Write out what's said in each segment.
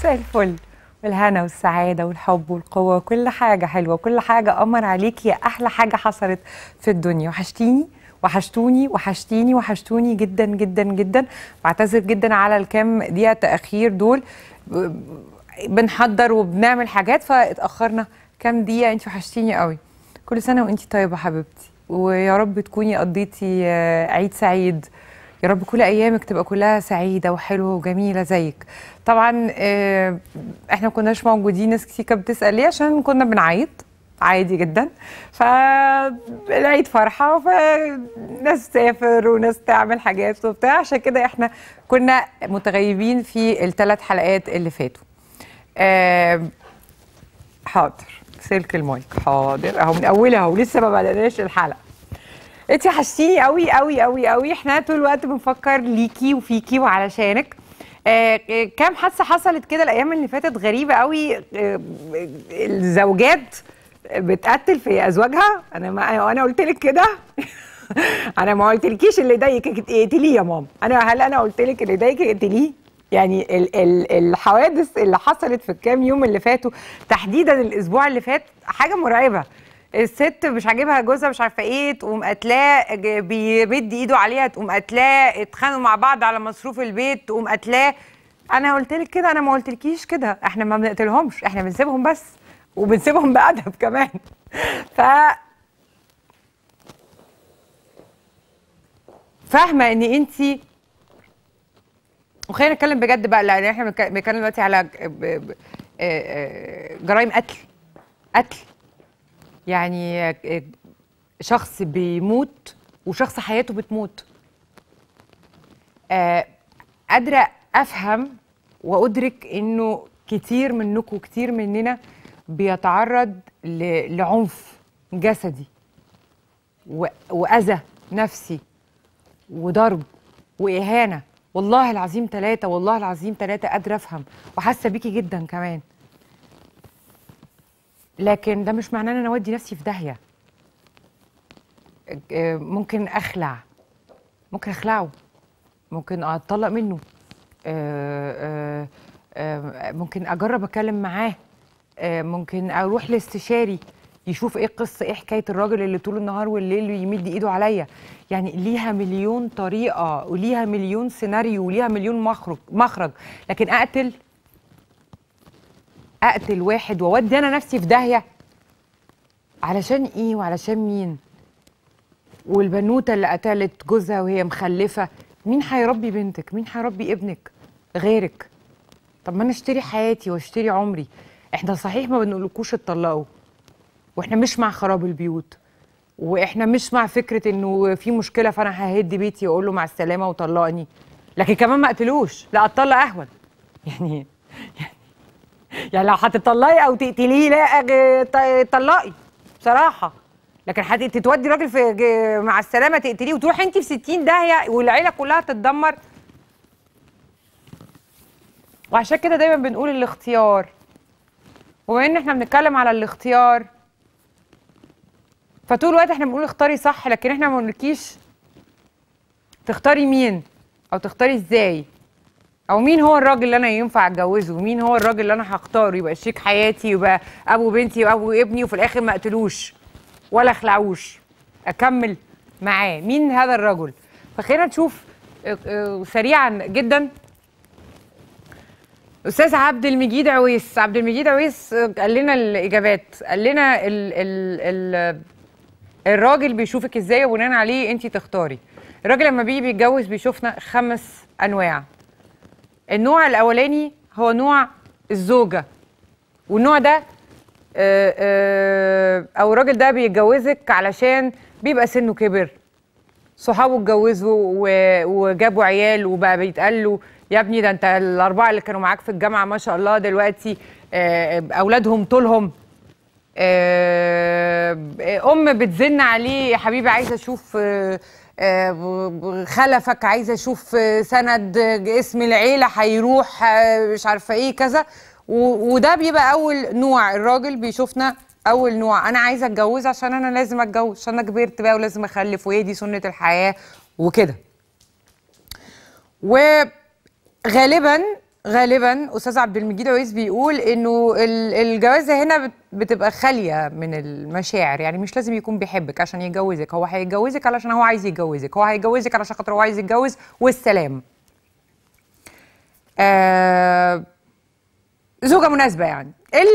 مساء الفل والهنا والسعاده والحب والقوه وكل حاجه حلوه وكل حاجه قمر عليك يا احلى حاجه حصلت في الدنيا وحشتيني وحشتوني وحشتيني وحشتوني جدا جدا جدا بعتذر جدا على الكام دقيقه تاخير دول بنحضر وبنعمل حاجات فاتاخرنا كام دقيقه انت وحشتيني قوي كل سنه وانت طيبه حبيبتي ويا رب تكوني قضيتي عيد سعيد يا رب كل ايامك تبقى كلها سعيده وحلوه وجميله زيك طبعا آه، احنا ما كناش موجودين ناس كتير كانت بتسال ليه عشان كنا بنعيط عادي جدا فالعيد فرحه فناس تسافر وناس تعمل حاجات وبتاع عشان كده احنا كنا متغيبين في الثلاث حلقات اللي فاتوا آه، حاضر سلك المايك حاضر اهو من اولها ولسه ما بدأناش الحلقه انت حشتيني قوي قوي قوي قوي احنا طول الوقت بنفكر ليكي وفيكي وعلشانك آه،, آه كام حادثه حصلت كده الايام اللي فاتت غريبه قوي آه الزوجات بتقتل في ازواجها انا ما انا قلت لك كده انا ما قلتلكيش اللي ضايقك اقتليه يا ماما انا هل انا قلت لك اللي ضايقك اقتليه يعني ال ال الحوادث اللي حصلت في الكام يوم اللي فاتوا تحديدا الاسبوع اللي فات حاجه مرعبه الست مش عاجبها جوزها مش عارفه ايه تقوم قتلاه بيمد ايده عليها تقوم قتلاه اتخانقوا مع بعض على مصروف البيت تقوم قتلاه انا قلت لك كده انا ما قلتلكيش كده احنا ما بنقتلهمش احنا بنسيبهم بس وبنسيبهم بادب كمان ف فاهمه ان انت وخلينا نتكلم بجد بقى لان احنا بنتكلم دلوقتي على آه، آه، جرائم قتل قتل يعني شخص بيموت وشخص حياته بتموت آه، قادره افهم وادرك انه كتير منكم وكتير مننا بيتعرض لعنف جسدي واذى نفسي وضرب واهانه والله العظيم ثلاثه والله العظيم ثلاثه قادره افهم وحاسه بيكي جدا كمان لكن ده مش معناه ان انا اودي نفسي في داهيه آه، ممكن اخلع ممكن اخلعه ممكن اتطلق منه آه، آه، ممكن اجرب اتكلم معاه ممكن اروح لاستشاري يشوف ايه القصه ايه حكايه الراجل اللي طول النهار والليل يمد ايده عليا يعني ليها مليون طريقه وليها مليون سيناريو وليها مليون مخرج مخرج لكن اقتل اقتل واحد واودي انا نفسي في داهيه علشان ايه وعلشان مين والبنوته اللي قتلت جوزها وهي مخلفه مين هيربي بنتك مين هيربي ابنك غيرك طب ما انا اشتري حياتي واشتري عمري احنا صحيح ما بنقولكوش اتطلقوا واحنا مش مع خراب البيوت واحنا مش مع فكره انه في مشكله فانا ههد بيتي واقول له مع السلامه وطلقني لكن كمان ما اقتلوش لا اتطلق اهون يعني يعني يعني لو هتطلقي او تقتليه لا طلقي بصراحه لكن تتودي راجل في مع السلامه تقتليه وتروح انت في 60 داهيه والعيله كلها تتدمر وعشان كده دايما بنقول الاختيار وبما ان احنا بنتكلم على الاختيار فطول الوقت احنا بنقول اختاري صح لكن احنا ما بنقولكيش تختاري مين او تختاري ازاي او مين هو الراجل اللي انا ينفع اتجوزه مين هو الراجل اللي انا هختاره يبقى شريك حياتي يبقى ابو بنتي وابو ابني وفي الاخر ما اقتلوش ولا اخلعوش اكمل معاه مين هذا الرجل فخلينا نشوف آه، آه، سريعا جدا استاذ عبد المجيد عويس عبد المجيد عويس آه، قال لنا الاجابات قال لنا ال ال ال الراجل بيشوفك ازاي وبناء عليه انت تختاري الراجل لما بيجي بيتجوز بيشوفنا خمس انواع النوع الاولاني هو نوع الزوجه والنوع ده آه، آه، او الراجل ده بيتجوزك علشان بيبقى سنه كبر صحابه اتجوزوا وجابوا عيال وبقى بيتقال له يا ابني ده انت الاربعه اللي كانوا معاك في الجامعه ما شاء الله دلوقتي آه، اولادهم طولهم آه، ام بتزن عليه يا حبيبي عايزه اشوف آه، آه، خلفك عايزه اشوف سند اسم العيله هيروح مش عارفه ايه كذا وده بيبقى اول نوع الراجل بيشوفنا اول نوع انا عايزه اتجوز عشان انا لازم اتجوز عشان انا كبرت بقى ولازم اخلف وهي دي سنه الحياه وكده وغالبا غالبا استاذ عبد المجيد عويس بيقول انه الجوازه هنا بتبقى خاليه من المشاعر يعني مش لازم يكون بيحبك عشان يتجوزك هو هيتجوزك علشان هو عايز يتجوزك هو هيتجوزك علشان خاطر هو عايز يتجوز والسلام آه زوجه مناسبه يعني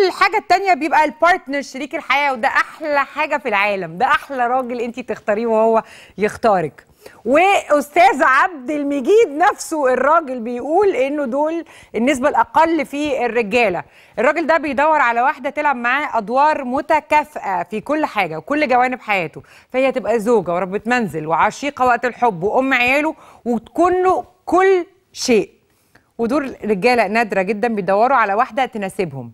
الحاجه الثانيه بيبقى البارتنر شريك الحياه وده احلى حاجه في العالم ده احلى راجل انت تختاريه وهو يختارك واستاذ عبد المجيد نفسه الراجل بيقول انه دول النسبه الاقل في الرجاله الراجل ده بيدور على واحده تلعب معاه ادوار متكافئه في كل حاجه وكل جوانب حياته فهي تبقى زوجه وربة منزل وعشيقه وقت الحب وام عياله وتكون له كل شيء ودول رجاله نادره جدا بيدوروا على واحده تناسبهم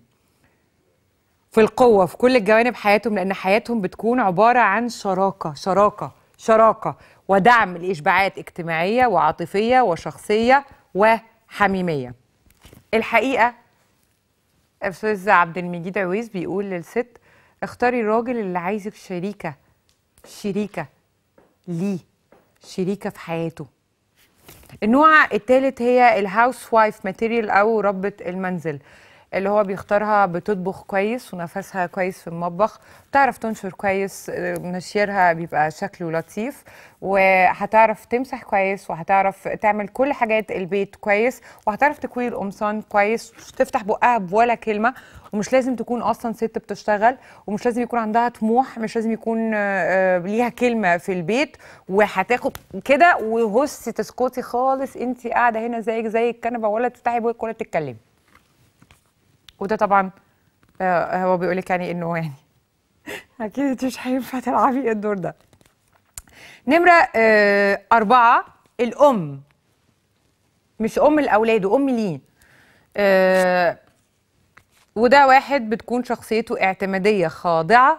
في القوه في كل الجوانب حياتهم لان حياتهم بتكون عباره عن شراكه شراكه شراكه ودعم لإشباعات اجتماعية وعاطفية وشخصية وحميمية الحقيقة أستاذ عبد المجيد عويز بيقول للست اختاري الراجل اللي عايزك شريكة شريكة ليه شريكة في حياته النوع الثالث هي الهاوس وايف ماتيريال أو ربة المنزل اللي هو بيختارها بتطبخ كويس ونفسها كويس في المطبخ بتعرف تنشر كويس آه، نشيرها بيبقى شكله لطيف وهتعرف تمسح كويس وهتعرف تعمل كل حاجات البيت كويس وهتعرف تكوي القمصان كويس تفتح بقها بولا كلمه ومش لازم تكون اصلا ست بتشتغل ومش لازم يكون عندها طموح مش لازم يكون آه، آه، ليها كلمه في البيت وهتاخد كده وهسي تسكتي خالص انت قاعده هنا زيك زي الكنبه ولا تفتحي بقك ولا تتكلمي وده طبعا آه، هو بيقول لك يعني انه يعني اكيد مش هينفع تلعبي الدور ده نمره آه، اربعه الام مش ام الاولاد وام ليه آه، وده واحد بتكون شخصيته اعتماديه خاضعه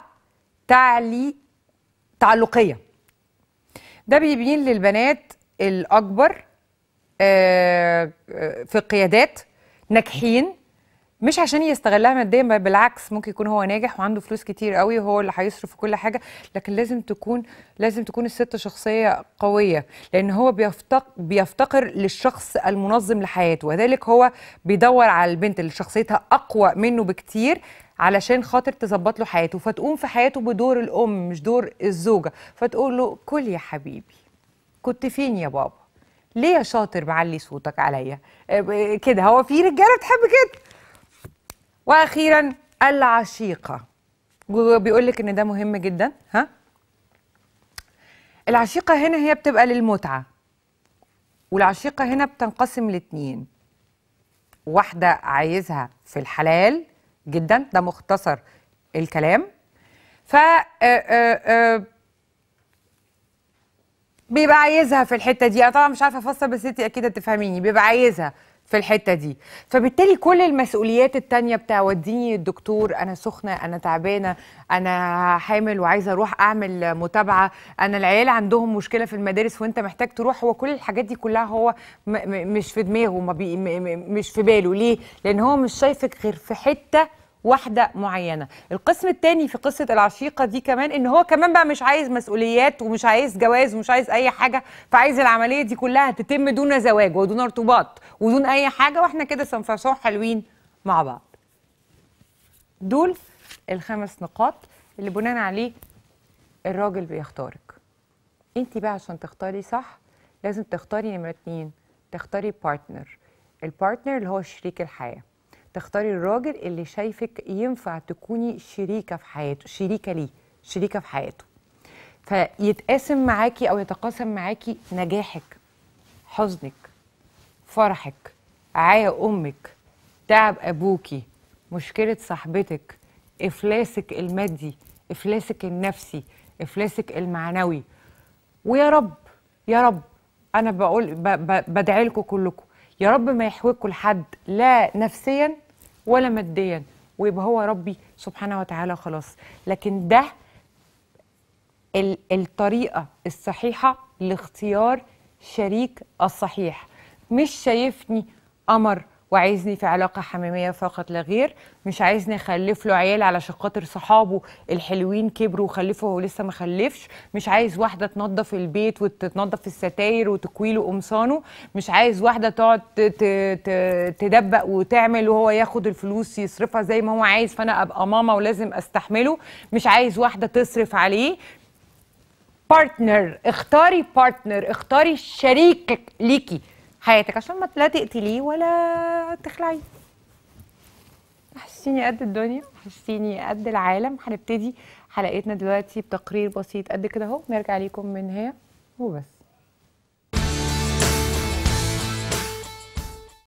تعلي تعلقيه ده بيبين للبنات الاكبر في قيادات ناجحين مش عشان يستغلها ماديا بالعكس ممكن يكون هو ناجح وعنده فلوس كتير قوي وهو اللي هيصرف كل حاجه لكن لازم تكون لازم تكون الست شخصيه قويه لان هو بيفتق بيفتقر للشخص المنظم لحياته وذلك هو بيدور على البنت اللي شخصيتها اقوى منه بكتير علشان خاطر تظبط له حياته فتقوم في حياته بدور الام مش دور الزوجه فتقول له كل يا حبيبي كنت فين يا بابا ليه يا شاطر معلي صوتك عليا آه، كده هو في رجاله بتحب كده واخيرا العشيقه بيقول لك ان ده مهم جدا ها العشيقه هنا هي بتبقى للمتعه والعشيقه هنا بتنقسم لاتنين واحده عايزها في الحلال جدا ده مختصر الكلام ف آه، آه، آه، بيبقى عايزها في الحته دي انا طبعا مش عارفه افسر بس انت اكيد هتفهميني بيبقى عايزها في الحته دي فبالتالي كل المسؤوليات التانية بتاع وديني الدكتور انا سخنه انا تعبانه انا حامل وعايزه اروح اعمل متابعه انا العيال عندهم مشكله في المدارس وانت محتاج تروح هو كل الحاجات دي كلها هو مش في دماغه ما بي مش في باله ليه لان هو مش شايفك غير في حته واحده معينه القسم الثاني في قصه العشيقه دي كمان ان هو كمان بقى مش عايز مسؤوليات ومش عايز جواز ومش عايز اي حاجه فعايز العمليه دي كلها تتم دون زواج ودون ارتباط ودون اي حاجه واحنا كده سنفرشون حلوين مع بعض دول الخمس نقاط اللي بناء عليه الراجل بيختارك انت بقى عشان تختاري صح لازم تختاري نمره اتنين تختاري بارتنر البارتنر اللي هو شريك الحياه تختاري الراجل اللي شايفك ينفع تكوني شريكه في حياته شريكه ليه شريكه في حياته فيتقاسم معاكي او يتقاسم معاكي نجاحك حزنك فرحك عيا امك تعب ابوكي مشكله صاحبتك افلاسك المادي افلاسك النفسي افلاسك المعنوي ويا رب يا رب انا بقول بدعي لكم كلكم يا رب ما يحويكوا لحد لا نفسيا ولا ماديا ويبقى هو ربي سبحانه وتعالى خلاص لكن ده الطريقه الصحيحه لاختيار شريك الصحيح مش شايفني قمر وعايزني في علاقه حميميه فقط لا غير مش عايزني اخلف له عيال علشان خاطر صحابه الحلوين كبروا وخلفوا وهو لسه ما خلفش مش عايز واحده تنظف البيت وتنظف الستاير وتكوي له قمصانه مش عايز واحده تقعد تدبق وتعمل وهو ياخد الفلوس يصرفها زي ما هو عايز فانا ابقى ماما ولازم استحمله مش عايز واحده تصرف عليه بارتنر اختاري بارتنر اختاري شريكك ليكي حياتك عشان ما لا تقتليه ولا تخلعيه حسيني قد الدنيا حسيني قد العالم هنبتدي حلقتنا دلوقتي بتقرير بسيط قد كده اهو نرجع ليكم من هنا وبس